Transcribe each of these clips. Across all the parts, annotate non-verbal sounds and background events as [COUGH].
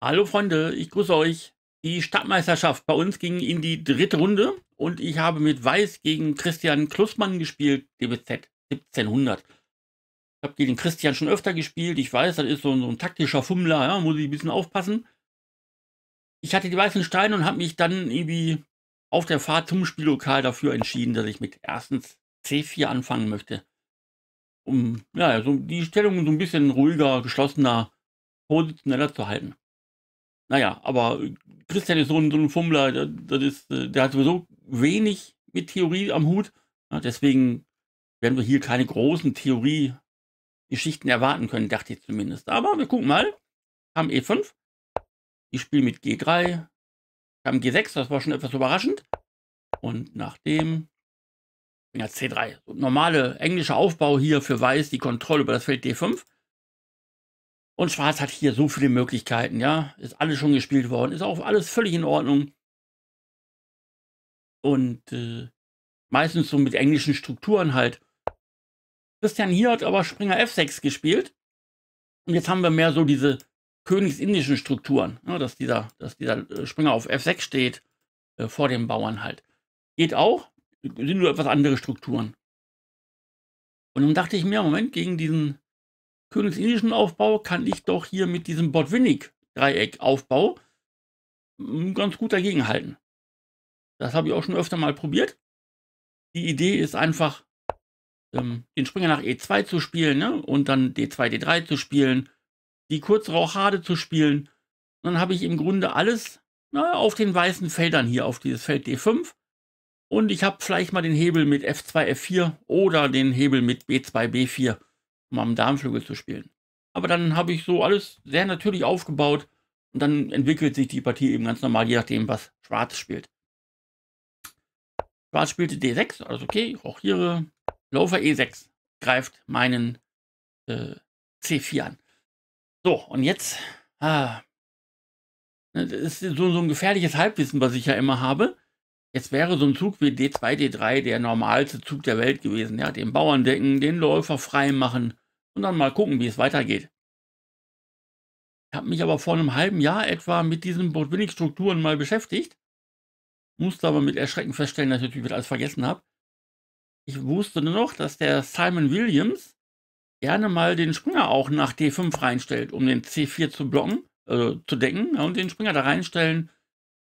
Hallo Freunde, ich grüße euch. Die Stadtmeisterschaft bei uns ging in die dritte Runde und ich habe mit Weiß gegen Christian Klussmann gespielt, DBZ 1700. Ich habe gegen Christian schon öfter gespielt. Ich weiß, das ist so ein, so ein taktischer Fummler, ja, muss ich ein bisschen aufpassen. Ich hatte die weißen Steine und habe mich dann irgendwie auf der Fahrt zum Spiellokal dafür entschieden, dass ich mit erstens C4 anfangen möchte. Um ja, so die Stellung so ein bisschen ruhiger, geschlossener, positioneller zu halten. Naja, aber Christian ist so ein, so ein Fummler, der, das ist, äh, der hat sowieso wenig mit Theorie am Hut. Ja, deswegen werden wir hier keine großen Theorie-Geschichten erwarten können, dachte ich zumindest. Aber wir gucken mal. Kam E5. Ich spiele mit G3. Kam G6, das war schon etwas überraschend. Und nachdem ja, C3. Normale englische Aufbau hier für Weiß, die Kontrolle über das Feld D5. Und Schwarz hat hier so viele Möglichkeiten, ja. Ist alles schon gespielt worden, ist auch alles völlig in Ordnung. Und äh, meistens so mit englischen Strukturen halt. Christian hier hat aber Springer F6 gespielt. Und jetzt haben wir mehr so diese königsindischen Strukturen, ja, ne, dass dieser, dass dieser äh, Springer auf F6 steht, äh, vor dem Bauern halt. Geht auch, sind nur etwas andere Strukturen. Und dann dachte ich mir, Moment, gegen diesen königsindischen Aufbau kann ich doch hier mit diesem Botwinnik-Dreieck-Aufbau hm, ganz gut dagegen halten. Das habe ich auch schon öfter mal probiert. Die Idee ist einfach, ähm, den Springer nach E2 zu spielen ne? und dann D2, D3 zu spielen, die Kurzrauchade zu spielen. Und dann habe ich im Grunde alles na, auf den weißen Feldern hier, auf dieses Feld D5. Und ich habe vielleicht mal den Hebel mit F2, F4 oder den Hebel mit B2, B4 um am Darmflügel zu spielen. Aber dann habe ich so alles sehr natürlich aufgebaut und dann entwickelt sich die Partie eben ganz normal, je nachdem, was Schwarz spielt. Schwarz spielte D6, alles okay, auch hier äh, Laufer E6 greift meinen äh, C4 an. So, und jetzt, ah, ne, das ist so, so ein gefährliches Halbwissen, was ich ja immer habe. Jetzt wäre so ein Zug wie D2, D3 der normalste Zug der Welt gewesen. Ja, den Bauern decken, den Läufer frei machen und dann mal gucken, wie es weitergeht. Ich habe mich aber vor einem halben Jahr etwa mit diesen Botwinnig-Strukturen mal beschäftigt, musste aber mit Erschrecken feststellen, dass ich natürlich wieder alles vergessen habe. Ich wusste nur noch, dass der Simon Williams gerne mal den Springer auch nach D5 reinstellt, um den C4 zu blocken, also zu decken ja, und den Springer da reinstellen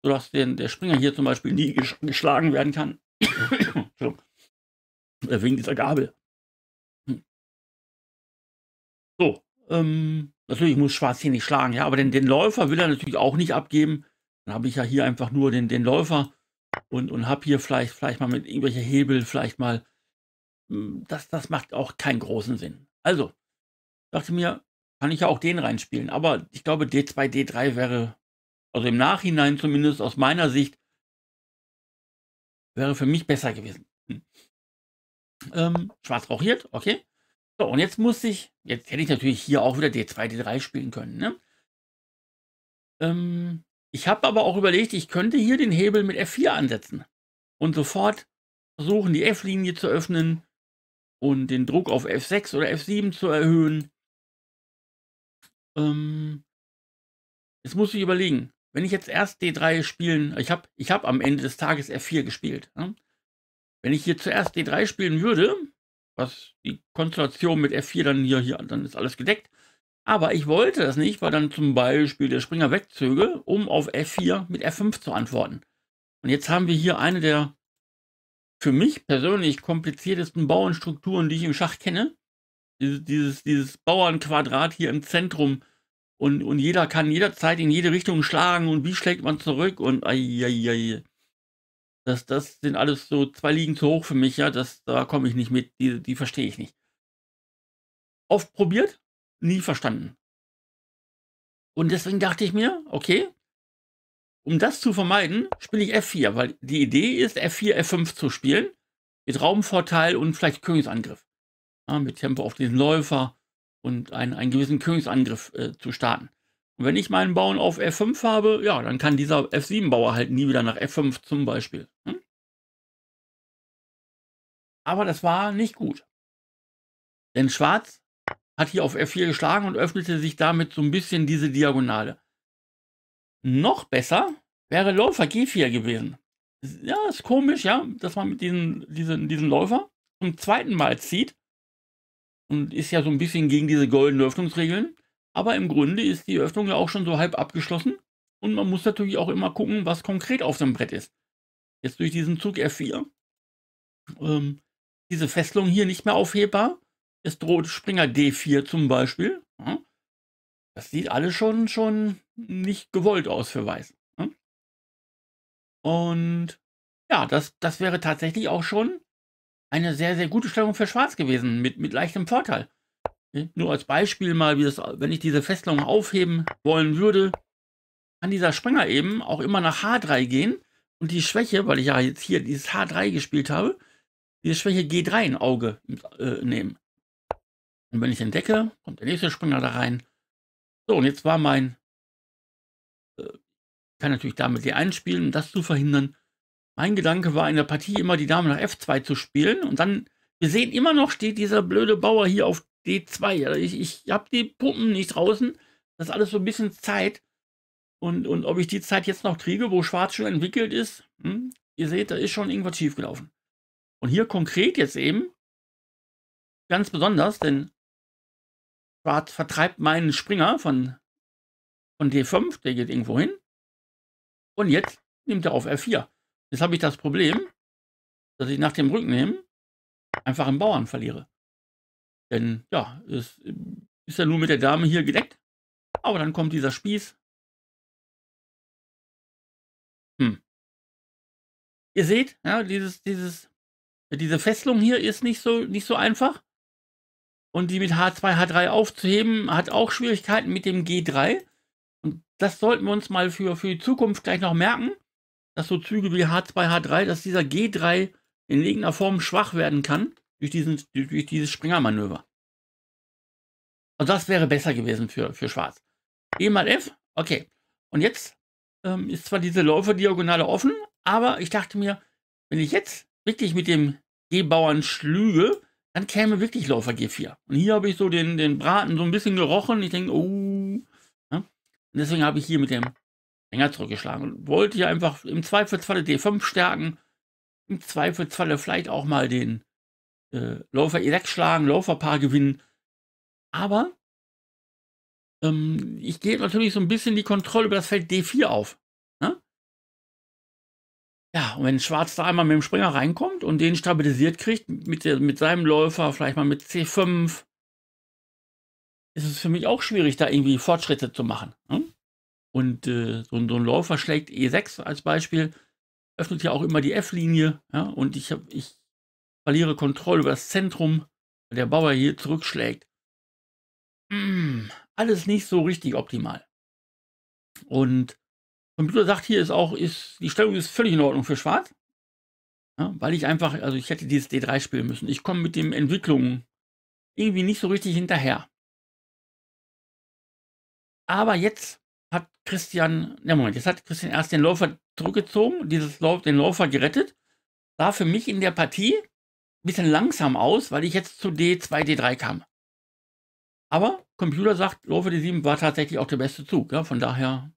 sodass den, der Springer hier zum Beispiel nie geschlagen werden kann. [COUGHS] Äh, wegen dieser Gabel. Hm. So, ähm, natürlich muss Schwarz hier nicht schlagen, ja, aber den, den Läufer will er natürlich auch nicht abgeben. Dann habe ich ja hier einfach nur den, den Läufer und, und habe hier vielleicht, vielleicht mal mit irgendwelcher Hebel, vielleicht mal. Hm, das, das macht auch keinen großen Sinn. Also, dachte mir, kann ich ja auch den reinspielen, aber ich glaube, D2, D3 wäre also im Nachhinein zumindest aus meiner Sicht, wäre für mich besser gewesen. Hm. Ähm, schwarz rauchiert, okay. So, und jetzt muss ich, jetzt hätte ich natürlich hier auch wieder D2, D3 spielen können. Ne? Ähm, ich habe aber auch überlegt, ich könnte hier den Hebel mit F4 ansetzen und sofort versuchen, die F-Linie zu öffnen und den Druck auf F6 oder F7 zu erhöhen. Ähm, jetzt muss ich überlegen, wenn ich jetzt erst D3 spielen, ich habe ich hab am Ende des Tages F4 gespielt. Ne? Wenn ich hier zuerst D3 spielen würde, was die Konstellation mit F4 dann hier, hier, dann ist alles gedeckt. Aber ich wollte das nicht, weil dann zum Beispiel der Springer wegzöge, um auf F4 mit F5 zu antworten. Und jetzt haben wir hier eine der für mich persönlich kompliziertesten Bauernstrukturen, die ich im Schach kenne. Dieses, dieses, dieses Bauernquadrat hier im Zentrum und, und jeder kann jederzeit in jede Richtung schlagen und wie schlägt man zurück und ai, Das, das sind alles so zwei Ligen zu hoch für mich, ja. Das, da komme ich nicht mit, die, die verstehe ich nicht. Oft probiert, nie verstanden. Und deswegen dachte ich mir, okay, um das zu vermeiden, spiele ich F4, weil die Idee ist, F4, F5 zu spielen, mit Raumvorteil und vielleicht Königsangriff. Ja, mit Tempo auf diesen Läufer und einen, einen gewissen Königsangriff äh, zu starten. Und wenn ich meinen Bauern auf F5 habe, ja, dann kann dieser F7-Bauer halt nie wieder nach F5 zum Beispiel. Hm? Aber das war nicht gut. Denn Schwarz hat hier auf F4 geschlagen und öffnete sich damit so ein bisschen diese Diagonale. Noch besser wäre Läufer G4 gewesen. Ja, ist komisch, ja, dass man mit diesen, diesen, diesen Läufer zum zweiten Mal zieht und ist ja so ein bisschen gegen diese goldenen Öffnungsregeln. Aber im Grunde ist die Öffnung ja auch schon so halb abgeschlossen und man muss natürlich auch immer gucken, was konkret auf dem Brett ist. Jetzt durch diesen Zug F4 ähm, diese Fesselung hier nicht mehr aufhebbar. Es droht Springer D4 zum Beispiel. Ja. Das sieht alles schon, schon nicht gewollt aus für Weiß. Ja. Und ja, das, das wäre tatsächlich auch schon eine sehr, sehr gute Stellung für Schwarz gewesen, mit, mit leichtem Vorteil. Äh, nur als Beispiel mal, wie das, wenn ich diese Festlung aufheben wollen würde, kann dieser Springer eben auch immer nach H3 gehen und die Schwäche, weil ich ja jetzt hier dieses H3 gespielt habe, diese Schwäche G3 in Auge äh, nehmen. Und wenn ich entdecke, kommt der nächste Springer da rein. So, und jetzt war mein, äh, kann natürlich damit die einspielen, um das zu verhindern. Mein Gedanke war in der Partie immer die Dame nach F2 zu spielen und dann, wir sehen immer noch, steht dieser blöde Bauer hier auf D2. ich, ich habe die Puppen nicht draußen. Das ist alles so ein bisschen Zeit. Und, und ob ich die Zeit jetzt noch kriege, wo Schwarz schon entwickelt ist, hm? ihr seht, da ist schon irgendwas schiefgelaufen. Und hier konkret jetzt eben, ganz besonders, denn Schwarz vertreibt meinen Springer von, von D5, der geht irgendwo hin. Und jetzt nimmt er auf F4. Jetzt habe ich das Problem, dass ich nach dem Rücknehmen einfach einen Bauern verliere. Denn ja, es ähm, ist ja nur mit der Dame hier gedeckt. Aber dann kommt dieser Spieß. Hm. Ihr seht, ja, dieses, dieses, diese Fesselung hier ist nicht so, nicht so einfach. Und die mit H2, H3 aufzuheben, hat auch Schwierigkeiten mit dem G3. Und das sollten wir uns mal für, für die Zukunft gleich noch merken dass so Züge wie H2, H3, dass dieser G3 in irgendeiner Form schwach werden kann durch, diesen, durch dieses Springermanöver. Also das wäre besser gewesen für, für Schwarz. E mal F, okay. Und jetzt ähm, ist zwar diese Läuferdiagonale offen, aber ich dachte mir, wenn ich jetzt wirklich mit dem G-Bauern schlüge, dann käme wirklich Läufer G4. Und hier habe ich so den, den Braten so ein bisschen gerochen. Ich denke, oh. Ja? Ne? Und deswegen habe ich hier mit dem länger zurückgeschlagen. Wollte ich einfach im Zweifelsfalle D5 stärken, im Zweifelsfalle vielleicht auch mal den äh, Läufer E6 schlagen, Läuferpaar gewinnen. Aber ähm, ich gehe natürlich so ein bisschen die Kontrolle über das Feld D4 auf. Ne? Ja, und wenn Schwarz da einmal mit dem Springer reinkommt und den stabilisiert kriegt, mit, der, mit seinem Läufer, vielleicht mal mit C5, ist es für mich auch schwierig, da irgendwie Fortschritte zu machen. Ne? Und äh, so, ein, so, ein Läufer schlägt E6 als Beispiel, öffnet ja auch immer die F-Linie. Ja? Und ich, hab, ich verliere Kontrolle über das Zentrum, weil der Bauer hier zurückschlägt. Mm, alles nicht so richtig optimal. Und Computer sagt hier ist auch, ist, die Stellung ist völlig in Ordnung für Schwarz. Ja, weil ich einfach, also ich hätte dieses D3 spielen müssen. Ich komme mit den Entwicklungen irgendwie nicht so richtig hinterher. Aber jetzt hat Christian, ne Moment, jetzt hat Christian erst den Läufer zurückgezogen, dieses Lauf, den Läufer gerettet, sah für mich in der Partie ein bisschen langsam aus, weil ich jetzt zu D2, D3 kam. Aber Computer sagt, Läufer D7 war tatsächlich auch der beste Zug. Ja? Von daher,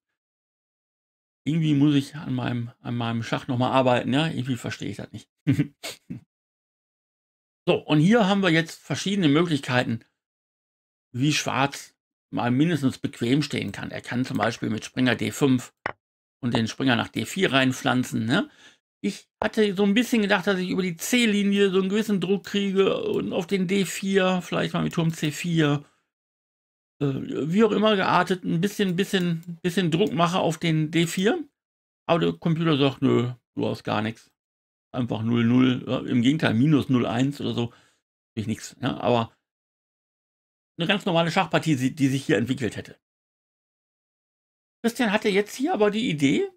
irgendwie muss ich an meinem, an meinem Schach nochmal arbeiten. Ja? Irgendwie verstehe ich das nicht. [LAUGHS] so, und hier haben wir jetzt verschiedene Möglichkeiten, wie Schwarz mal mindestens bequem stehen kann. Er kann zum Beispiel mit Springer D5 und den Springer nach D4 reinpflanzen. Ne? Ich hatte so ein bisschen gedacht, dass ich über die C-Linie so einen gewissen Druck kriege und auf den D4, vielleicht mal mit Turm C4, äh, wie auch immer geartet, ein bisschen, bisschen, bisschen Druck mache auf den D4. Aber der Computer sagt, nö, du hast gar nichts. Einfach 0,0, 0 im Gegenteil, minus 0,1 oder so, ich nichts. Ne? Aber eine ganz normale Schachpartie, die sich hier entwickelt hätte. Christian hatte jetzt hier aber die Idee,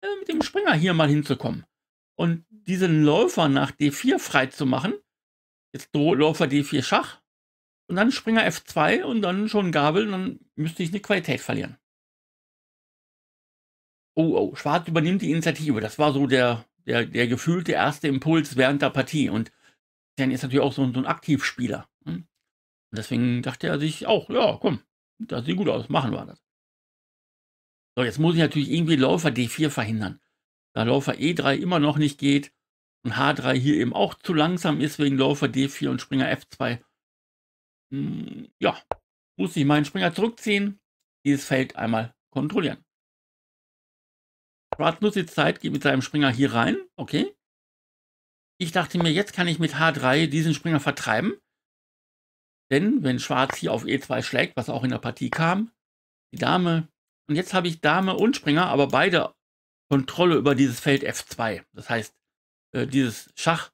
äh, mit dem Springer hier mal hinzukommen und diesen Läufer nach D4 frei zu machen. Jetzt Läufer D4 Schach und dann Springer F2 und dann schon Gabel dann müsste ich eine Qualität verlieren. Oh, oh, Schwarz übernimmt die Initiative. Das war so der, der, der gefühlte erste Impuls während der Partie. Und Christian ist natürlich auch so, so ein Aktivspieler deswegen dachte er sich auch, ja, komm, das sieht gut aus, machen wir das. So, jetzt muss ich natürlich irgendwie Läufer D4 verhindern. Da Läufer E3 immer noch nicht geht und H3 hier eben auch zu langsam ist wegen Läufer D4 und Springer F2. Hm, ja, muss ich meinen Springer zurückziehen, dieses Feld einmal kontrollieren. Schwarz nutzt die Zeit, geht mit seinem Springer hier rein, okay. Ich dachte mir, jetzt kann ich mit H3 diesen Springer vertreiben denn wenn Schwarz hier auf E2 schlägt, was auch in der Partie kam, die Dame, und jetzt habe ich Dame und Springer, aber beide Kontrolle über dieses Feld F2. Das heißt, äh, dieses Schach,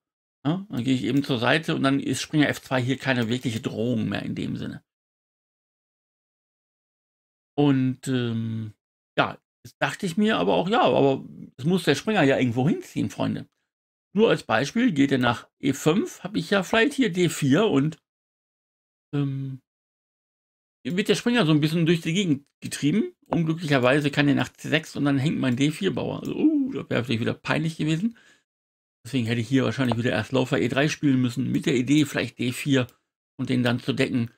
ja, ne, dann gehe ich eben zur Seite und dann ist Springer F2 hier keine wirkliche Drohung mehr in dem Sinne. Und ähm, ja, das dachte ich mir aber auch, ja, aber es muss der Springer ja irgendwo hinziehen, Freunde. Nur als Beispiel geht er nach E5, habe ich ja vielleicht hier D4 und ähm, wird der Springer so ein bisschen durch die Gegend getrieben. Unglücklicherweise kann er nach C6 und dann hängt mein D4-Bauer. Also, uh, das wäre vielleicht wieder peinlich gewesen. Deswegen hätte ich hier wahrscheinlich wieder erst Laufer E3 spielen müssen, mit der Idee vielleicht D4 und den dann zu decken.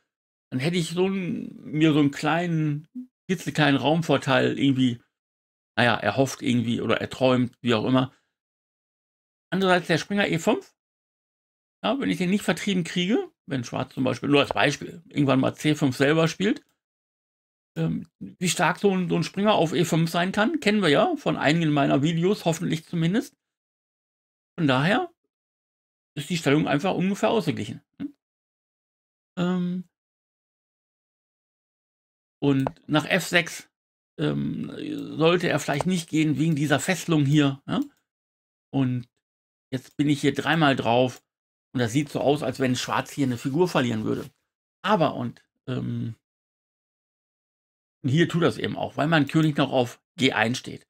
Dann hätte ich so einen, mir so einen kleinen, klitzekleinen Raumvorteil irgendwie, naja, erhofft irgendwie oder erträumt, wie auch immer. Andererseits der Springer E5, ja, wenn ich den nicht vertrieben kriege, wenn Schwarz zum Beispiel, nur als Beispiel, irgendwann mal C5 selber spielt, ähm, wie stark so ein, so ein Springer auf E5 sein kann, kennen wir ja von einigen meiner Videos, hoffentlich zumindest. Von daher ist die Stellung einfach ungefähr ausgeglichen. Hm? Ähm, und nach F6 ähm, sollte er vielleicht nicht gehen wegen dieser Fesselung hier. Ja? Ne? Und jetzt bin ich hier dreimal drauf. Und das sieht so aus, als wenn Schwarz hier eine Figur verlieren würde. Aber und ähm, hier tut das eben auch, weil mein König noch auf G1 steht.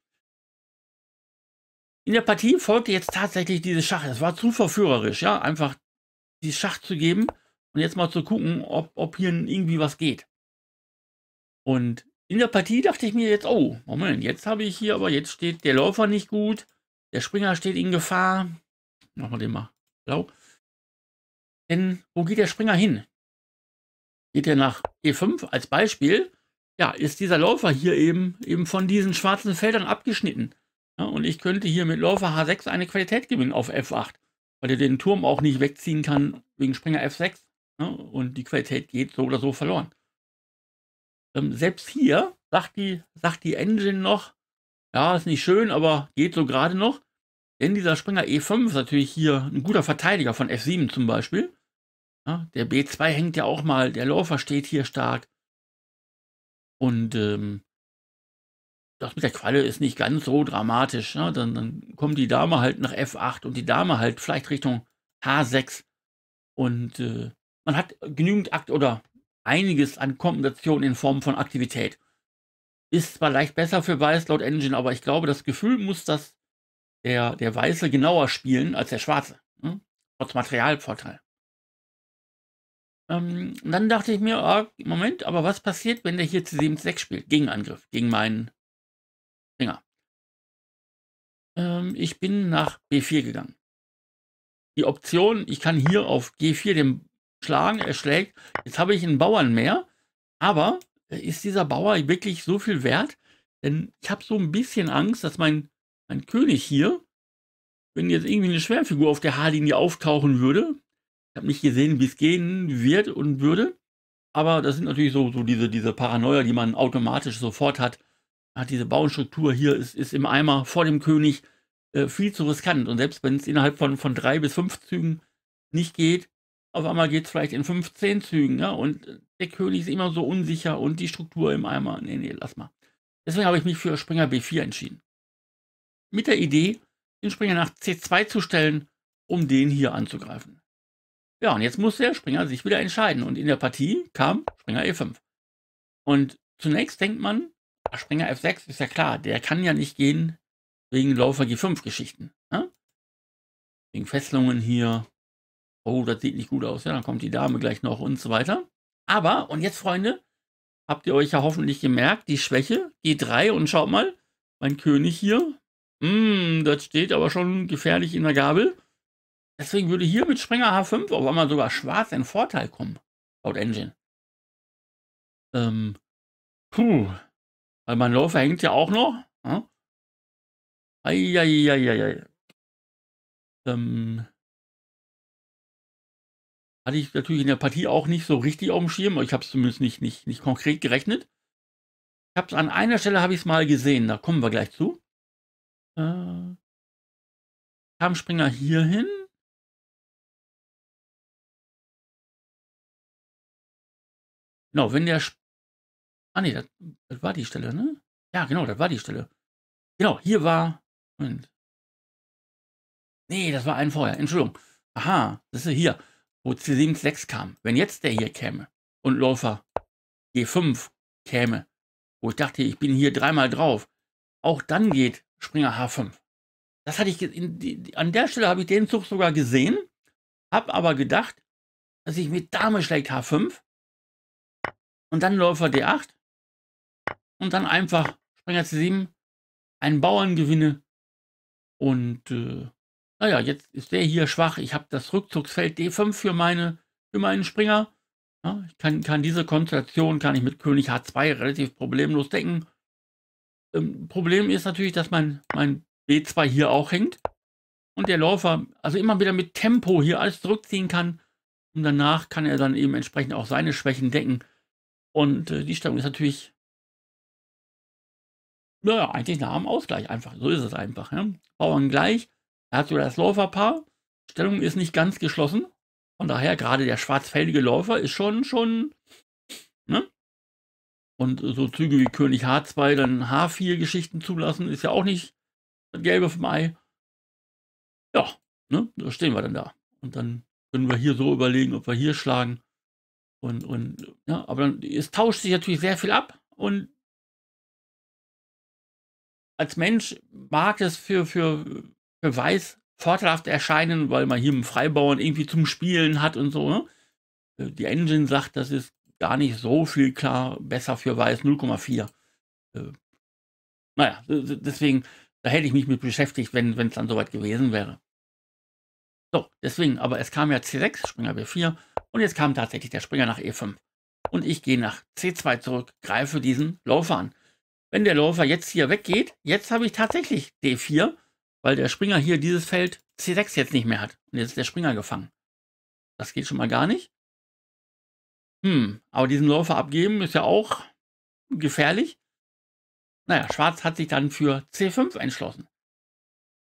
In der Partie folgte jetzt tatsächlich dieses Schach. Es war zu verführerisch, ja, einfach die Schach zu geben und jetzt mal zu gucken, ob, ob hier irgendwie was geht. Und in der Partie dachte ich mir jetzt, oh, Moment, jetzt habe ich hier, aber jetzt steht der Läufer nicht gut, der Springer steht in Gefahr. Machen wir den mal blau. Denn wo geht der Springer hin? Geht er nach E5 als Beispiel? Ja, ist dieser Läufer hier eben, eben von diesen schwarzen Feldern abgeschnitten. Ja, und ich könnte hier mit Läufer H6 eine Qualität gewinnen auf F8, weil er den Turm auch nicht wegziehen kann wegen Springer F6. Ja, ne? und die Qualität geht so oder so verloren. Ähm, selbst hier sagt die, sagt die Engine noch, ja, ist nicht schön, aber geht so gerade noch. Denn dieser Springer E5 ist natürlich hier ein guter Verteidiger von F7 zum Beispiel. Ja, ne? der B2 hängt ja auch mal, der Läufer steht hier stark. Und ähm, das mit der Qualle ist nicht ganz so dramatisch. Ne? Dann, dann, kommt die Dame halt nach F8 und die Dame halt vielleicht Richtung H6. Und äh, man hat genügend Akt oder einiges an Kompensation in Form von Aktivität. Ist zwar leicht besser für Weiß laut Engine, aber ich glaube, das Gefühl muss das der, der Weiße genauer spielen als der Schwarze. Ne? Trotz Materialvorteil. Ähm, dann dachte ich mir, oh, Moment, aber was passiert, wenn der hier zu 7-6 spielt? Gegenangriff, gegen meinen Finger. Ähm, ich bin nach B4 gegangen. Die Option, ich kann hier auf G4 den schlagen, er schlägt. Jetzt habe ich einen Bauern mehr, aber ist dieser Bauer wirklich so viel wert? Denn ich habe so ein bisschen Angst, dass mein, mein König hier, wenn jetzt irgendwie eine Schwerfigur auf der H-Linie auftauchen würde, ich habe nicht gesehen, wie es gehen wird und würde. Aber das sind natürlich so, so diese, diese Paranoia, die man automatisch sofort hat. hat ah, diese Bauenstruktur hier ist, ist im Eimer vor dem König äh, viel zu riskant. Und selbst wenn es innerhalb von, von drei bis fünf Zügen nicht geht, auf einmal geht es vielleicht in fünf, zehn Zügen. Ja? Ne? Und der König ist immer so unsicher und die Struktur im Eimer. Nee, nee, lass mal. Deswegen habe ich mich für Springer B4 entschieden. Mit der Idee, den Springer nach C2 zu stellen, um den hier anzugreifen. Ja, und jetzt musste der Springer sich wieder entscheiden. Und in der Partie kam Springer E5. Und zunächst denkt man, ah, Springer F6 ist ja klar, der kann ja nicht gehen wegen Läufer G5-Geschichten. Ne? Wegen Fesselungen hier. Oh, das sieht nicht gut aus. Ja, dann kommt die Dame gleich noch und so weiter. Aber, und jetzt, Freunde, habt ihr euch ja hoffentlich gemerkt, die Schwäche G3 und schaut mal, mein König hier. Mh, hm, das steht aber schon gefährlich in der Gabel. Deswegen würde hier mit Springer H5 auf einmal sogar schwarz in Vorteil kommen, laut Engine. Ähm, puh, weil mein Läufer hängt ja auch noch. Ja? Ne? Eieieiei. Ähm, hatte ich natürlich in der Partie auch nicht so richtig auf dem Schirm, aber ich habe es zumindest nicht, nicht, nicht konkret gerechnet. Ich habe es an einer Stelle habe ich es mal gesehen, da kommen wir gleich zu. Äh, kam Springer hier hin Genau, wenn der. Sp ah, nee, das, das, war die Stelle, ne? Ja, genau, das war die Stelle. Genau, hier war. Moment. Nee, das war ein Feuer. Entschuldigung. Aha, das ist hier, wo C76 kam. Wenn jetzt der hier käme und Läufer G5 käme, wo ich dachte, ich bin hier dreimal drauf, auch dann geht Springer H5. Das hatte ich die, an der Stelle habe ich den Zug sogar gesehen, habe aber gedacht, dass ich mit Dame schlägt H5 und dann Läufer D8 und dann einfach Springer C7, einen Bauern gewinne und äh, naja, jetzt ist der hier schwach. Ich habe das Rückzugsfeld D5 für, meine, für meinen Springer. Ja, ich kann, kann diese Konstellation kann ich mit König H2 relativ problemlos decken. Ähm, Problem ist natürlich, dass mein, mein B2 hier auch hängt. Und der Läufer also immer wieder mit Tempo hier alles zurückziehen kann. Und danach kann er dann eben entsprechend auch seine Schwächen decken. Und äh, die Stellung ist natürlich, naja, eigentlich nah am Ausgleich einfach. So ist es einfach. Ja. Bauern gleich, er hat sogar das Läuferpaar. Stellung ist nicht ganz geschlossen. Von daher, gerade der schwarzfällige Läufer ist schon, schon, ne? Und so Züge wie König H2, dann H4-Geschichten zulassen, ist ja auch nicht das Gelbe vom Ei. Ja, ne? Da stehen wir dann da. Und dann können wir hier so überlegen, ob wir hier schlagen. Und, und, ja, aber dann, es tauscht sich natürlich sehr viel ab und als Mensch mag es für, für, für Weiß vorteilhaft erscheinen, weil man hier im Freibauern irgendwie zum Spielen hat und so. Ne? Äh, die Engine sagt, das ist gar nicht so viel klar besser für Weiß 0,4. Äh, naja, deswegen, da hätte ich mich mit beschäftigt, wenn es dann soweit gewesen wäre. So, deswegen, aber es kam ja C6, Springer B4, und jetzt kam tatsächlich der Springer nach E5. Und ich gehe nach C2 zurück, greife diesen Läufer an. Wenn der Läufer jetzt hier weggeht, jetzt habe ich tatsächlich D4, weil der Springer hier dieses Feld C6 jetzt nicht mehr hat. Und jetzt ist der Springer gefangen. Das geht schon mal gar nicht. Hm, aber diesen Läufer abgeben ist ja auch gefährlich. Naja, Schwarz hat sich dann für C5 entschlossen.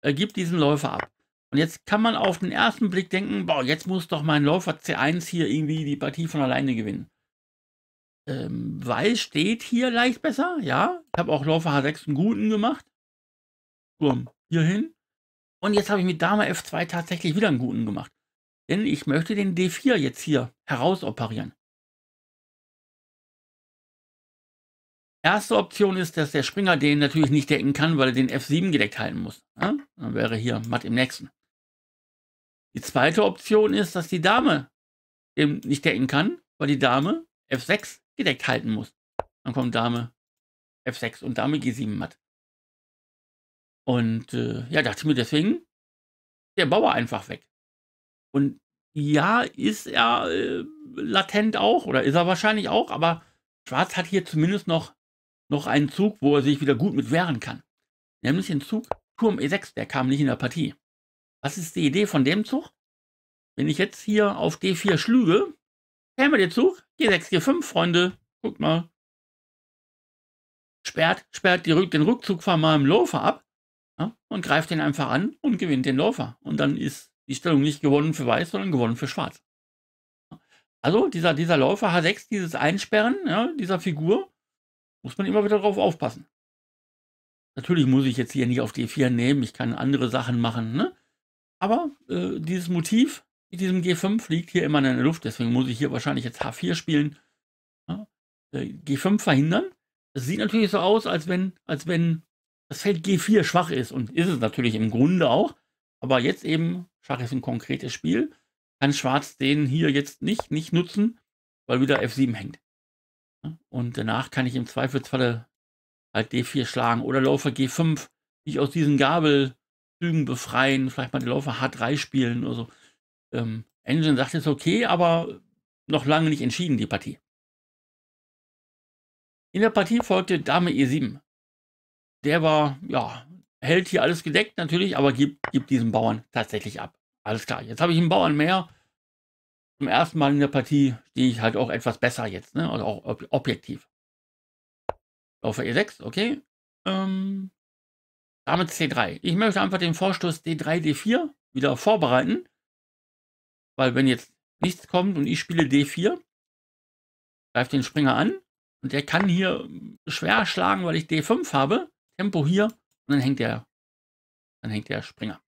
Er gibt diesen Läufer ab. Und jetzt kann man auf den ersten Blick denken, boah, jetzt muss doch mein Läufer C1 hier irgendwie die Partie von alleine gewinnen. Ähm, Weiß steht hier leicht besser, ja. Ich habe auch Läufer H6 einen guten gemacht. Turm hierhin. Und jetzt habe ich mit Dame F2 tatsächlich wieder einen guten gemacht. Denn ich möchte den D4 jetzt hier herausoperieren. Erste Option ist, dass der Springer den natürlich nicht decken kann, weil er den F7 gedeckt halten muss. Ja? Ne? Dann wäre hier matt im nächsten. Die zweite Option ist, dass die Dame eben nicht decken kann, weil die Dame F6 gedeckt halten muss. Dann kommt Dame F6 und Dame G7 matt. Und äh, ja, dachte ich mir deswegen, der Bauer einfach weg. Und ja, ist er äh, latent auch oder ist er wahrscheinlich auch, aber Schwarz hat hier zumindest noch, noch einen Zug, wo er sich wieder gut mit wehren kann. Nämlich den Zug Turm E6, der kam nicht in der Partie. Was ist die Idee von dem Zug? Wenn ich jetzt hier auf D4 schlüge, käme der Zug, G6, G5, Freunde, guckt mal. Sperrt, sperrt die, den Rückzug von meinem Läufer ab ja, und greift den einfach an und gewinnt den Läufer. Und dann ist die Stellung nicht gewonnen für Weiß, sondern gewonnen für Schwarz. Also dieser, dieser Läufer H6, dieses Einsperren ja, dieser Figur, muss man immer wieder drauf aufpassen. Natürlich muss ich jetzt hier nicht auf D4 nehmen, ich kann andere Sachen machen, ne? Aber äh, dieses Motiv mit diesem G5 liegt hier immer in der Luft, deswegen muss ich hier wahrscheinlich jetzt H4 spielen. Ja? Äh, G5 verhindern. Es sieht natürlich so aus, als wenn, als wenn das Feld G4 schwach ist. Und ist es natürlich im Grunde auch. Aber jetzt eben, Schach ist ein konkretes Spiel, kann Schwarz den hier jetzt nicht, nicht nutzen, weil wieder F7 hängt. Und danach kann ich im Zweifelsfalle halt D4 schlagen oder laufe G5, die ich aus diesen Gabel Zügen befreien, vielleicht mal die Läufer H3 spielen oder so. Ähm, Engine sagt jetzt okay, aber noch lange nicht entschieden, die Partie. In der Partie folgte Dame E7. Der war, ja, hält hier alles gedeckt natürlich, aber gibt, gibt diesem Bauern tatsächlich ab. Alles klar, jetzt habe ich einen Bauern mehr. Zum ersten Mal in der Partie stehe ich halt auch etwas besser jetzt, ne? Also auch ob objektiv. Läufer E6, okay. Ähm, damit C3. Ich möchte einfach den Vorstoß D3, D4 wieder vorbereiten. Weil wenn jetzt nichts kommt und ich spiele D4, greift den Springer an und der kann hier schwer schlagen, weil ich D5 habe. Tempo hier und dann hängt der, dann hängt der Springer.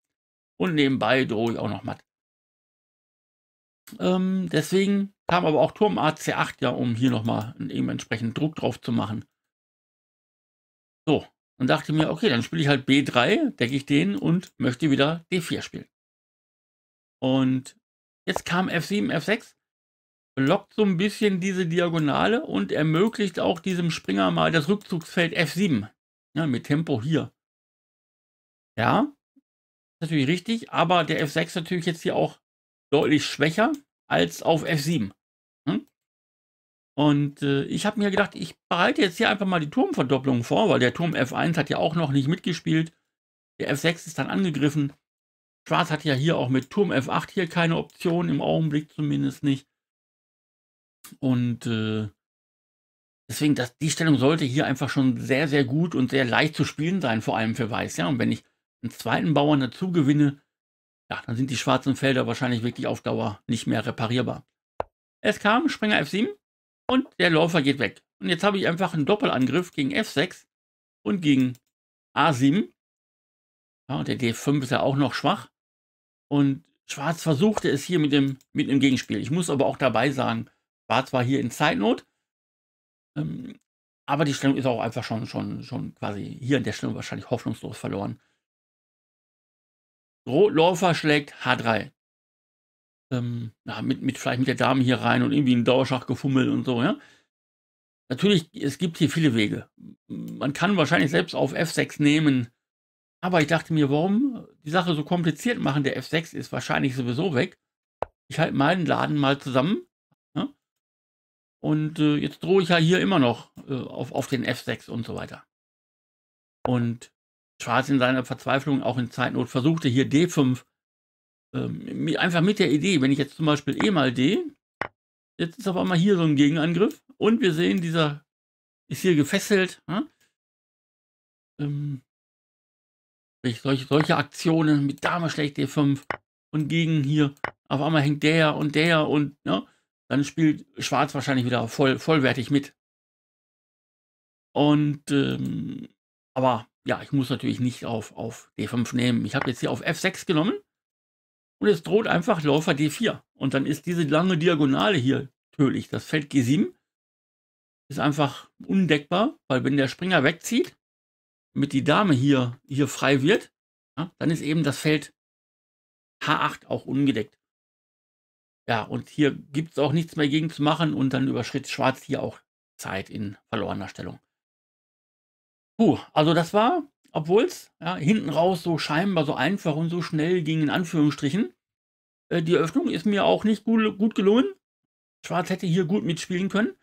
Und nebenbei drohe ich auch noch matt. Ähm, deswegen kam aber auch Turm A C8 ja, um hier nochmal entsprechend Druck drauf zu machen. So, und dachte mir, okay, dann spiele ich halt B3, decke ich den und möchte wieder D4 spielen. Und jetzt kam F7, F6, blockt so ein bisschen diese Diagonale und ermöglicht auch diesem Springer mal das Rückzugsfeld F7. Ja, mit Tempo hier. Ja, natürlich richtig, aber der F6 natürlich jetzt hier auch deutlich schwächer als auf F7. Und äh, ich habe mir gedacht, ich behalte jetzt hier einfach mal die Turmverdopplung vor, weil der Turm F1 hat ja auch noch nicht mitgespielt. Der F6 ist dann angegriffen. Schwarz hat ja hier auch mit Turm F8 hier keine Option, im Augenblick zumindest nicht. Und äh, deswegen, das, die Stellung sollte hier einfach schon sehr, sehr gut und sehr leicht zu spielen sein, vor allem für Weiß. Ja? Und wenn ich einen zweiten Bauern dazu gewinne, ja, dann sind die schwarzen Felder wahrscheinlich wirklich auf Dauer nicht mehr reparierbar. Es kam Springer F7. Und der Läufer geht weg. Und jetzt habe ich einfach einen Doppelangriff gegen F6 und gegen A7. Ja, und der D5 ist ja auch noch schwach. Und Schwarz versuchte es hier mit dem, mit dem Gegenspiel. Ich muss aber auch dabei sagen, Schwarz war hier in Zeitnot. Ähm, aber die Stellung ist auch einfach schon, schon, schon quasi hier an der Stellung wahrscheinlich hoffnungslos verloren. Rotläufer schlägt H3 ähm, mit, mit, vielleicht mit der Dame hier rein und irgendwie einen Dauerschach gefummelt und so, ja. Natürlich, es gibt hier viele Wege. Man kann wahrscheinlich selbst auf F6 nehmen, aber ich dachte mir, warum die Sache so kompliziert machen, der F6 ist wahrscheinlich sowieso weg. Ich halte meinen Laden mal zusammen. Ja? Und äh, jetzt drohe ich ja hier immer noch äh, auf, auf den F6 und so weiter. Und Schwarz in seiner Verzweiflung, auch in Zeitnot, versuchte hier D5 ähm, einfach mit der Idee, wenn ich jetzt zum Beispiel E mal D, jetzt ist auf einmal hier so ein Gegenangriff und wir sehen, dieser ist hier gefesselt. Ja? Ne? Ähm, solche, solche, Aktionen mit Dame schlecht D5 und gegen hier. Auf einmal hängt der und der und ja, ne? dann spielt Schwarz wahrscheinlich wieder voll, vollwertig mit. Und ähm, aber ja, ich muss natürlich nicht auf, auf D5 nehmen. Ich habe jetzt hier auf F6 genommen. Und es droht einfach Läufer D4. Und dann ist diese lange Diagonale hier tödlich. Das Feld G7 ist einfach undeckbar, weil wenn der Springer wegzieht, mit die Dame hier, hier frei wird, ja, dann ist eben das Feld H8 auch ungedeckt. Ja, und hier gibt es auch nichts mehr gegen zu machen und dann überschritt Schwarz hier auch Zeit in verlorener Stellung. Puh, also das war obwohl es ja, hinten raus so scheinbar so einfach und so schnell ging, in Anführungsstrichen. Äh, die Öffnung ist mir auch nicht gut, gut gelungen. Schwarz hätte hier gut mitspielen können.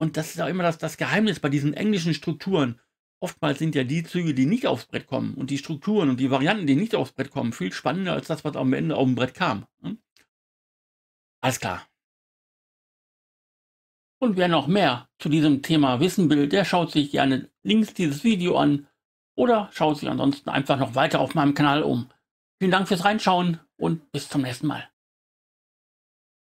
Und das ist auch immer das, das Geheimnis bei diesen englischen Strukturen. Oftmals sind ja die Züge, die nicht aufs Brett kommen und die Strukturen und die Varianten, die nicht aufs Brett kommen, viel spannender als das, was am Ende auf dem Brett kam. Hm? Alles klar. Und wer noch mehr zu diesem Thema wissen will, der schaut sich gerne links dieses Video an oder schauen Sie ansonsten einfach noch weiter auf meinem Kanal um. Vielen Dank fürs Reinschauen und bis zum nächsten Mal.